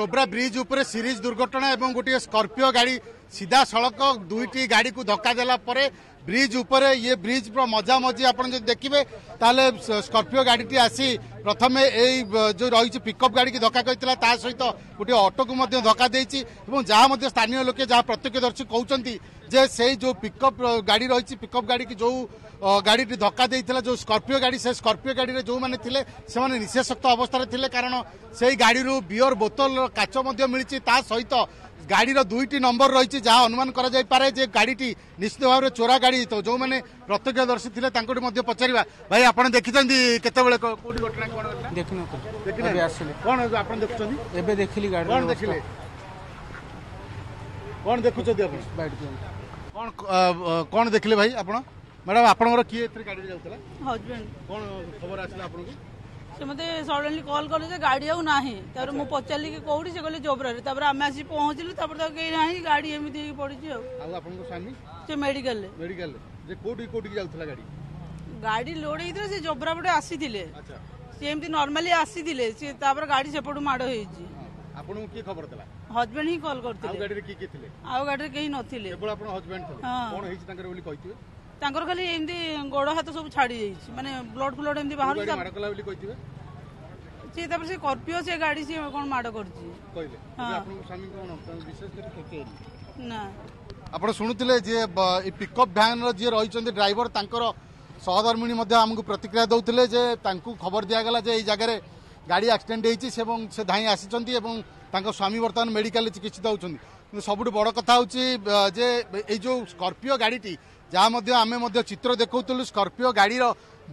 চোব্রা bridge উপরে series দুর্ঘটনা এবং গোটিয়ে স্কর্পিও গাড়ি সিধাসলখ দুইটি গাড়িকে ধক্কা দেলা পরে ব্রিজ উপরে ইয়ে ব্রিজর মজামজি আপনার যদি দেখবে তাহলে স্কর্পিও গাড়িটি আসি প্রথমে এই যে রয়েছে পিকঅপ গাড়িকে ধক্কা করে তা সহ গোটিয়ে অটোকে ধক্কা দিয়েছি এবং যা স্থানীয় লোকে যা প্রত্যক্ষদর্শী কৌন যে সেই যে পিকঅপ গাড়ি রয়েছে পিকঅপ গাড়ি কি যে গাড়িটি ধক্কা দিয়েছিল যে স্কর্পিও গাড়ি সে স্কর্পিও গাড়ি যে লে সে নিশাসক্ত অবস্থায় লে কারণ সেই গাড়ি বিয়র বোতল কাচ মিছে তা সহিত গাড়ির দুইটি নম্বর রয়েছে যা অনুমান করা যাই পারে যে গাড়িটি নিশ্চিত ভাবে চোরা গাড়ি তো যে প্রত্যক্ষদর্শী লে তাঁকু পচারা ভাই আপনার দেখিছেন কেতবে কোটি ঘটনা কোণ দেখুন কোণ আপনার দেখুছেন এবে দেখিলি গাড়ি কোণ দেখিলে কোণ দেখুছেন कौन देखले भाई आपण मैडम आपण किए गाड़ी हजबैंड कौन खबर आसला आपन को से मते कॉल कर गाड़ी आउ नाही तार मु पचाली के से गले जोबरा रे तबरा आमे गाड़ी एमिति पड़ी से मेडिकल मेडिकल गाड़ी गाड़ी लोडे इदर से जोबरा आसी दिले अच्छा से एमिति आसी दिले गाड़ी से पडु ଆପଣଙ୍କୁ କିଏ ଖବର ଦେଲା ହଜବେଣ୍ଡ ହିଁ କଲ୍ କରିଥିଲେ ଗାଡ଼ିରେ କିଏ କିଏ ଥିଲେ ଆଉ ଗାଡ଼ିରେ କେହି ନଥିଲେ କେବଳ ଆପଣ ହଜବେଣ୍ଡ ଥିଲେ କଣ ହେଇଛି ତାଙ୍କର ବୋଲି କହିଥିବେ ତାଙ୍କର ଖାଲି ଏମିତି ଗୋଡ଼ ହାତ ସବୁ ଛାଡ଼ି ଯାଇଛି ମାନେ ବ୍ଲଡ୍ ଫ୍ଲଡ୍ ଏମିତି ବାହାରୁଛି ମାଡ଼ କଲା ବୋଲି କହିଥିବେ ସେ ତାପରେ ସେ କର୍ପିଓ ସେ ଗାଡ଼ି ସେ କଣ ମାଡ଼ କରିଛି କହିଲେ ଆପଣଙ୍କ ସ୍ୱାମୀ କଣ ବିଶେଷ କରି କ୍ଷତି ନା ଆପଣ ଶୁଣୁଥିଲେ ଯେ ଏ ପିକଅପ୍ ଭ୍ୟାନ୍ର ଯିଏ ରହିଛନ୍ତି ଡ୍ରାଇଭର ତାଙ୍କର ସହଧର୍ମିଣୀ ମଧ୍ୟ ଆମକୁ ପ୍ରତିକ୍ରିୟା ଦେଉଥିଲେ ଯେ ତାଙ୍କୁ ଖବର ଦିଆଗଲା ଯେ ଏଇ ଜାଗାରେ গাড়ি ଆକ୍ସିଡେଣ୍ଟ ହେଇଛି ଏବଂ ସେ ଧାଇଁ ଆସିଛନ୍ତି ଏବଂ ତାଙ୍କ ସ୍ୱାମୀ ବର୍ତ୍ତମାନ ମେଡ଼ିକାଲରେ ଚିକିତ୍ସିତ ହେଉଛନ୍ତି କିନ୍ତୁ ସବୁଠୁ ବଡ଼ କଥା ହେଉଛି ଯେ ଏଇ ଯେଉଁ ସ୍କର୍ପିଓ ଗାଡ଼ିଟି ଯାହା ମଧ୍ୟ ଆମେ ମଧ୍ୟ ଚିତ୍ର ଦେଖାଉଥିଲୁ ସ୍କର୍ପିଓ ଗାଡ଼ିର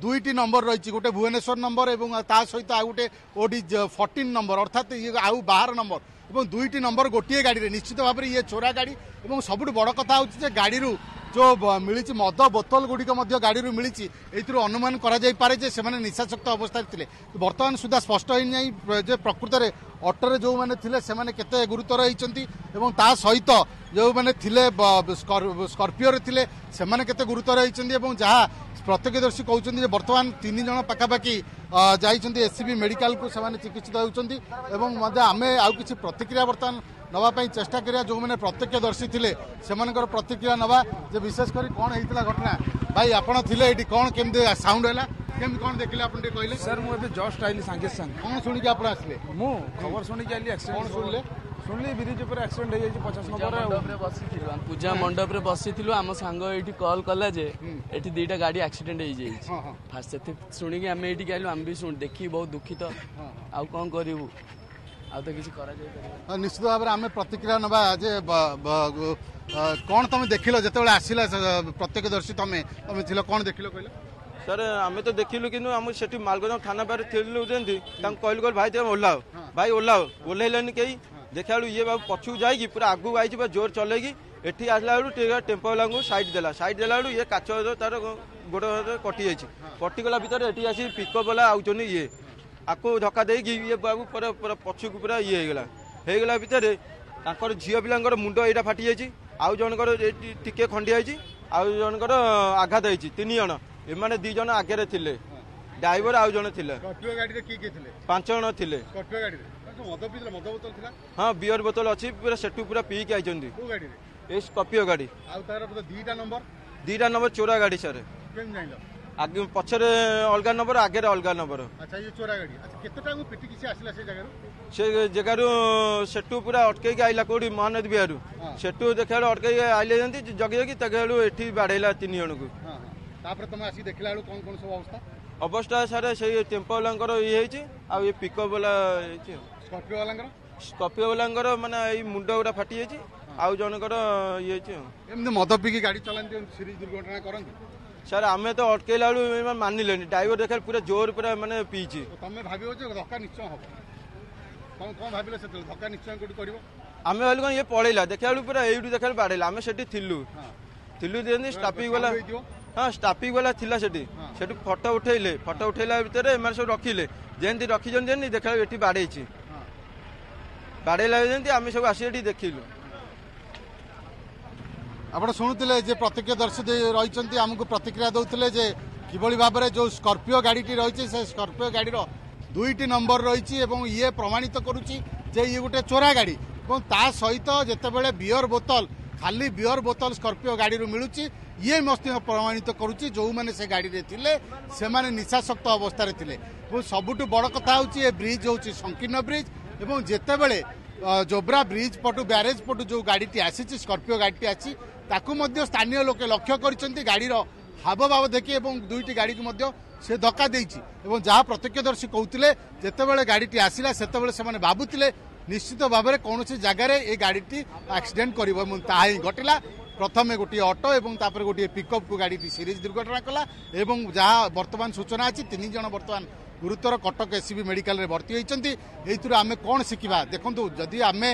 ଦୁଇଟି ନମ୍ବର ରହିଛି ଗୋଟେ ଭୁବନେଶ୍ୱର ନମ୍ବର ଏବଂ ତା ସହିତ ଆଉ ଗୋଟେ ଓଡ଼ି ଫର୍ଟିନ୍ ନମ୍ବର ଅର୍ଥାତ୍ ଇଏ ଆଉ ବାହାର ନମ୍ବର ଏବଂ ଦୁଇଟି ନମ୍ବର ଗୋଟିଏ ଗାଡ଼ିରେ ନିଶ୍ଚିତ ଭାବରେ ଇଏ ଚୋରା ଗାଡ଼ି ଏବଂ ସବୁଠୁ ବଡ଼ କଥା ହେଉଛି ଯେ ଗାଡ଼ିରୁ ଯେଉଁ ମିଳିଛି ମଦ ବୋତଲ ଗୁଡ଼ିକ ମଧ୍ୟ ଗାଡ଼ିରୁ ମିଳିଛି ଏଥିରୁ ଅନୁମାନ କରାଯାଇପାରେ ଯେ ସେମାନେ ନିଶାଶକ୍ତ ଅବସ୍ଥାରେ ଥିଲେ ବର୍ତ୍ତମାନ ସୁଦ୍ଧା ସ୍ପଷ୍ଟ ହୋଇନାହିଁ ଯେ ପ୍ରକୃତରେ ଅଟୋରେ ଯେଉଁମାନେ ଥିଲେ ସେମାନେ କେତେ ଗୁରୁତର ହୋଇଛନ୍ତି ଏବଂ ତା ସହିତ ଯେଉଁମାନେ ଥିଲେ ସ୍କର୍ପିଓରେ ଥିଲେ ସେମାନେ କେତେ ଗୁରୁତର ହୋଇଛନ୍ତି ଏବଂ ଯାହା প্রত্যক্ষদর্শী কৌন যে বর্তমান তিন জন পাখাপাখি যাই এসিবি মেডিকাল সে চিকিৎসিত হচ্ছেন এবং আমি আউ কিছু প্রতিক্রিয়া বর্তমান নেওয়া চেষ্টা করা যে প্রত্যক্ষদর্শী লে সে প্রতিক্রিয়া নেওয়া যে বিশেষ করে কোণ হয়েছিল ঘটনা ভাই আপনার লে এটি কম কেমি সাউন্ড হল কেমি কম দেখলে আপনি টিকে কহিলেন স্যার মু জস্ট আইলি সাংগে সাং কম শুণিকি আপনার আসলে মু খবর শুণিকি আইলি কম শুনলে ଶୁଣିଲି ବ୍ରିଜ୍ ଉପରେ ଆକ୍ସିଡେଣ୍ଟ ହେଇଯାଇଛି ପଚାଶ ନମ୍ବରରେ ବସିଥିଲୁ ପୂଜା ମଣ୍ଡପରେ ବସିଥିଲୁ ଆମ ସାଙ୍ଗ ଏଇଠି କଲ୍ କଲା ଯେ ଏଠି ଦୁଇଟା ଗାଡ଼ି ଆକ୍ସିଡେଣ୍ଟ ହେଇଯାଇଛି ଫାଷ୍ଟ ସେଥି ଶୁଣିକି ଆମେ ଏଇଠିକି ଆଇଲୁ ଆମେ ବି ଶୁଣି ଦେଖିକି ବହୁତ ଦୁଃଖିତ ଆଉ କ'ଣ କରିବୁ ଆଉ ତ କିଛି କରାଯାଇପାରିବ ନିଶ୍ଚିତ ଭାବରେ ଆମେ ପ୍ରତିକ୍ରିୟା ନେବା ଯେ କ'ଣ ତମେ ଦେଖିଲ ଯେତେବେଳେ ଆସିଲା ପ୍ରତ୍ୟକ୍ଷଦର୍ଶୀ ତମେ ତମେ ଥିଲ କ'ଣ ଦେଖିଲ କହିଲ ସାର୍ ଆମେ ତ ଦେଖିଲୁ କିନ୍ତୁ ଆମ ସେଠି ମାଲଗଞ୍ଜ ଥାନା ପାଖରେ ଥିଲୁ ଯେମିତି ତାଙ୍କୁ କହିଲୁ କହିଲୁ ଭାଇ ତମେ ଓହ୍ଲାଅ ଭାଇ ଓହ୍ଲାଓ ଓହ୍ଲାଇଲେନି କେହି ଦେଖିଲା ବେଳକୁ ଇଏ ପଛକୁ ଯାଇକି ପୁରା ଆଗକୁ ଆଇଛି ପୁରା ଜୋର ଚଲେଇକି ଏଠି ଆସିଲା ବେଳକୁ ଟେମ୍ପୋ ବାଲାଙ୍କୁ ସାଇଡ୍ ଦେଲା ସାଇଡ୍ ଦେଲା ବେଳକୁ ଇଏ କାଚ ତାର ଗୋଡ଼ କଟିଯାଇଛି କଟିଗଲା ଭିତରେ ଏଠି ଆସି ପିକଅପ୍ ବାଲା ଆଉଛନ୍ତି ଇଏ ଆକୁ ଧକ୍କା ଦେଇକି ଇଏ ବାବୁ ପୁରା ପୁରା ପଛକୁ ପୁରା ଇଏ ହେଇଗଲା ହେଇଗଲା ଭିତରେ ତାଙ୍କର ଝିଅ ପିଲାଙ୍କର ମୁଣ୍ଡ ଏଇଟା ଫାଟି ଯାଇଛି ଆଉ ଜଣଙ୍କର ଟିକେ ଖଣ୍ଡିଆ ହେଇଛି ଆଉ ଜଣଙ୍କର ଆଘାତ ହେଇଛି ତିନି ଜଣ ଏମାନେ ଦୁଇ ଜଣ ଆଗରେ ଥିଲେ ড্রাইভর ଆଉ ଜଣେ ଥିଲେ କଟୁଆ ଗାଡ଼ିରେ କିଏ କିଏ ଥିଲେ ପାଞ୍ଚ ଜଣ ଥିଲେ କଟୁଆ ଗାଡ଼ିରେ ମଦ ପିଇଥିଲେ ମଦ ବୋତଲ ଥିଲା ହଁ ବିୟର ବୋତଲ ଅଛି ପୁରା ସେଠୁ ପୁରା ପିଇକି ଆଇଛନ୍ତି କୋଉ ଗାଡ଼ିରେ ଏ ସ୍କର୍ପିଓ ଗାଡ଼ି ଆଉ ତାର ଦୁଇଟା ନମ୍ବର ଦୁଇଟା ନମ୍ବର ଚୋରା ଗାଡ଼ି ସାର୍ କେମିତି ଜାଣିଲ ଆଗେ ପଛରେ ଅଲଗା ନମ୍ବର ଆଗରେ ଅଲଗା ନମ୍ବର ସେ ଜାଗାରୁ ସେଠୁ ପୁରା ଅଟକେଇକି ଆଇଲା କୋଉଠି ମହାନଦୀ ବିହାରରୁ ସେଠୁ ଦେଖିଲା ଅଟକେଇକି ଆଇଲେ ଯେମିତି ଜଗି ଜଗି ତାକୁ ଏଠି ବାଡ଼େଇଲା ତିନି ଜଣକୁ তাপরে তুমি আসি দেখিলা বেলু কোন কোন সব অবস্থা অবস্থা স্যার সেই টেম্পো বালাঙ্কর ইয়ে হয়েছে আর এই পিকঅপ বালা হয়েছে স্কর্পিও বালাঙ্কর স্কর্পিও বালাঙ্কর মানে এই মুন্ড গুড়া ফাটি যাইছে আউ জনকর ইয়ে হয়েছে এমনি মদ পিকি গাড়ি চলাতে সিরিজ দুর্ঘটনা করতে স্যার আমি তো অটকাইলা বেলু মানিলে ড্রাইভর দেখা পুরা জোর পুরা মানে পিইছি তুমি ভাবিও যে ধক্কা নিশ্চয় হব তুমি কোন ভাবিলে সেতলে ধক্কা নিশ্চয় কোটি করিব আমি ভাবিলু কোন ইয়ে পড়াইলা দেখা বেলু পুরা এইটু দেখা বাড়াইলা আমি সেটি থিলু থিলু যেমনি ট্রাফিক বালা ହଁ ଟ୍ରାଫିକ୍ ବାଲା ଥିଲା ସେଠି ସେଠୁ ଫଟୋ ଉଠେଇଲେ ଫଟୋ ଉଠେଇଲା ଭିତରେ ଏମାନେ ସବୁ ରଖିଲେ ଯେମିତି ରଖିଛନ୍ତି ଯେମିତି ଦେଖିଲା ଏଠି ବାଡ଼େଇଛି ବାଡ଼େଇଲା ଯେମିତି ଆମେ ସବୁ ଆସି ଏଠି ଦେଖିଲୁ ଆପଣ ଶୁଣୁଥିଲେ ଯେ ପ୍ରତିକ୍ରିୟାଦର୍ଶୀ ରହିଛନ୍ତି ଆମକୁ ପ୍ରତିକ୍ରିୟା ଦେଉଥିଲେ ଯେ କିଭଳି ଭାବରେ ଯେଉଁ ସ୍କର୍ପିଓ ଗାଡ଼ିଟି ରହିଛି ସେ ସ୍କର୍ପିଓ ଗାଡ଼ିର ଦୁଇଟି ନମ୍ବର ରହିଛି ଏବଂ ଇଏ ପ୍ରମାଣିତ କରୁଛି ଯେ ଇଏ ଗୋଟେ ଚୋରା ଗାଡ଼ି ଏବଂ ତା ସହିତ ଯେତେବେଳେ ବିୟର ବୋତଲ ଖାଲି ବିୟର ବୋତଲ ସ୍କର୍ପିଓ ଗାଡ଼ିରୁ ମିଳୁଛି ଇଏ ମଧ୍ୟ ପ୍ରମାଣିତ କରୁଛି ଯେଉଁମାନେ ସେ ଗାଡ଼ିରେ ଥିଲେ ସେମାନେ ନିଶାସକ୍ତ ଅବସ୍ଥାରେ ଥିଲେ ଏବଂ ସବୁଠୁ ବଡ଼ କଥା ହେଉଛି ଏ ବ୍ରିଜ୍ ହେଉଛି ସଂକୀର୍ଣ୍ଣ ବ୍ରିଜ୍ ଏବଂ ଯେତେବେଳେ ଜୋବ୍ରା ବ୍ରିଜ୍ ପଟୁ ବ୍ୟାରେଜ୍ ପଟୁ ଯେଉଁ ଗାଡ଼ିଟି ଆସିଛି ସ୍କର୍ପିଓ ଗାଡ଼ିଟି ଆସିଛି ତାକୁ ମଧ୍ୟ ସ୍ଥାନୀୟ ଲୋକେ ଲକ୍ଷ୍ୟ କରିଛନ୍ତି ଗାଡ଼ିର ହାବଭାବ ଦେଖି ଏବଂ ଦୁଇଟି ଗାଡ଼ିକୁ ମଧ୍ୟ ସେ ଧକ୍କା ଦେଇଛି ଏବଂ ଯାହା ପ୍ରତ୍ୟକ୍ଷଦର୍ଶୀ କହୁଥିଲେ ଯେତେବେଳେ ଗାଡ଼ିଟି ଆସିଲା ସେତେବେଳେ ସେମାନେ ଭାବୁଥିଲେ ନିଶ୍ଚିତ ଭାବରେ କୌଣସି ଜାଗାରେ ଏ ଗାଡ଼ିଟି ଆକ୍ସିଡେଣ୍ଟ କରିବ ଏବଂ ତାହା ହିଁ ଘଟିଲା ପ୍ରଥମେ ଗୋଟିଏ ଅଟୋ ଏବଂ ତାପରେ ଗୋଟିଏ ପିକଅପ୍କୁ ଗାଡ଼ିଟି ସିରିଜ୍ ଦୁର୍ଘଟଣା କଲା ଏବଂ ଯାହା ବର୍ତ୍ତମାନ ସୂଚନା ଅଛି ତିନି ଜଣ ବର୍ତ୍ତମାନ ଗୁରୁତର କଟକ ଏସ୍ସିବି ମେଡିକାଲରେ ଭର୍ତ୍ତି ହୋଇଛନ୍ତି ଏଇଥିରୁ ଆମେ କ'ଣ ଶିଖିବା ଦେଖନ୍ତୁ ଯଦି ଆମେ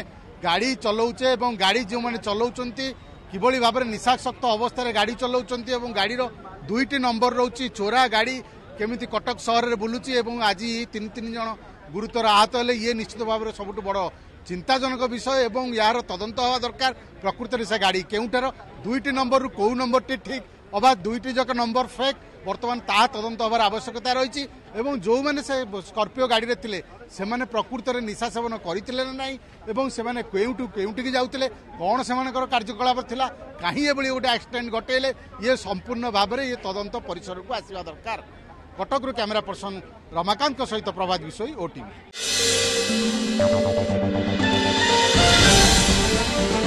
ଗାଡ଼ି ଚଲାଉଛେ ଏବଂ ଗାଡ଼ି ଯେଉଁମାନେ ଚଲାଉଛନ୍ତି କିଭଳି ଭାବରେ ନିଶାସକ୍ତ ଅବସ୍ଥାରେ ଗାଡ଼ି ଚଲାଉଛନ୍ତି ଏବଂ ଗାଡ଼ିର ଦୁଇଟି ନମ୍ବର ରହୁଛି ଚୋରା ଗାଡ଼ି କେମିତି କଟକ ସହରରେ ବୁଲୁଛି ଏବଂ ଆଜି ତିନି ତିନି ଜଣ ଗୁରୁତର ଆହତ ହେଲେ ଇଏ ନିଶ୍ଚିତ ଭାବରେ ସବୁଠୁ ବଡ଼ ଚିନ୍ତାଜନକ ବିଷୟ ଏବଂ ଏହାର ତଦନ୍ତ ହେବା ଦରକାର ପ୍ରକୃତରେ ସେ ଗାଡ଼ି କେଉଁଠାର ଦୁଇଟି ନମ୍ବରରୁ କେଉଁ ନମ୍ବରଟି ଠିକ୍ ଅବା ଦୁଇଟି ଯାକ ନମ୍ବର ଫେକ୍ ବର୍ତ୍ତମାନ ତାହା ତଦନ୍ତ ହେବାର ଆବଶ୍ୟକତା ରହିଛି ଏବଂ ଯେଉଁମାନେ ସେ ସ୍କର୍ପିଓ ଗାଡ଼ିରେ ଥିଲେ ସେମାନେ ପ୍ରକୃତରେ ନିଶା ସେବନ କରିଥିଲେ ନା ନାହିଁ ଏବଂ ସେମାନେ କେଉଁଠୁ କେଉଁଠିକି ଯାଉଥିଲେ କ'ଣ ସେମାନଙ୍କର କାର୍ଯ୍ୟକଳାପ ଥିଲା କାହିଁ ଏଭଳି ଗୋଟେ ଆକ୍ସିଡେଣ୍ଟ ଘଟେଇଲେ ଇଏ ସମ୍ପୂର୍ଣ୍ଣ ଭାବରେ ଇଏ ତଦନ୍ତ ପରିସରକୁ ଆସିବା ଦରକାର কটকর ক্যামেরা পর্সন রমাকান্ত সহ প্রভাত বিষয় ওটিভি